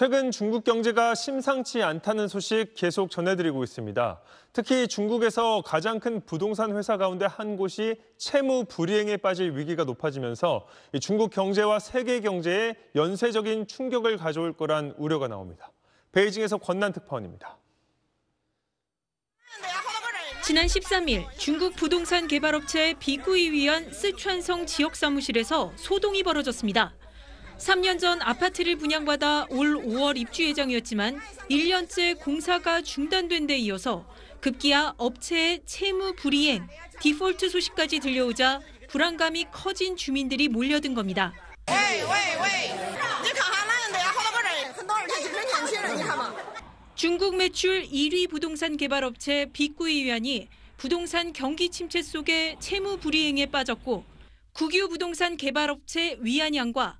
최근 중국 경제가 심상치 않다는 소식 계속 전해드리고 있습니다. 특히 중국에서 가장 큰 부동산 회사 가운데 한 곳이 채무 불이행에 빠질 위기가 높아지면서 중국 경제와 세계 경제에 연쇄적인 충격을 가져올 거란 우려가 나옵니다. 베이징에서 권난 특파원입니다. 지난 13일 중국 부동산 개발업체 비구이 위원 쓰촨성 지역 사무실에서 소동이 벌어졌습니다. 3년 전 아파트를 분양받아 올 5월 입주 예정이었지만 1년째 공사가 중단된 데 이어서 급기야 업체의 채무 불이행, 디폴트 소식까지 들려오자 불안감이 커진 주민들이 몰려든 겁니다. 네 중국 매출 1위 부동산 개발 업체 빅구이 위안이 부동산 경기 침체 속에 채무 불이행에 빠졌고 국유 부동산 개발 업체 위안양과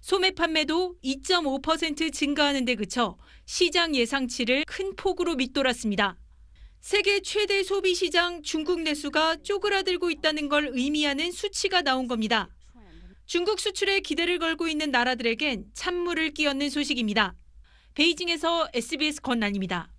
소매 판매도 2.5% 증가하는 데 그쳐 시장 예상치를 큰 폭으로 밑돌았습니다. 세계 최대 소비 시장 중국 내수가 쪼그라들고 있다는 걸 의미하는 수치가 나온 겁니다. 중국 수출에 기대를 걸고 있는 나라들에겐 찬물을 끼얹는 소식입니다. 베이징에서 SBS 권난입니다.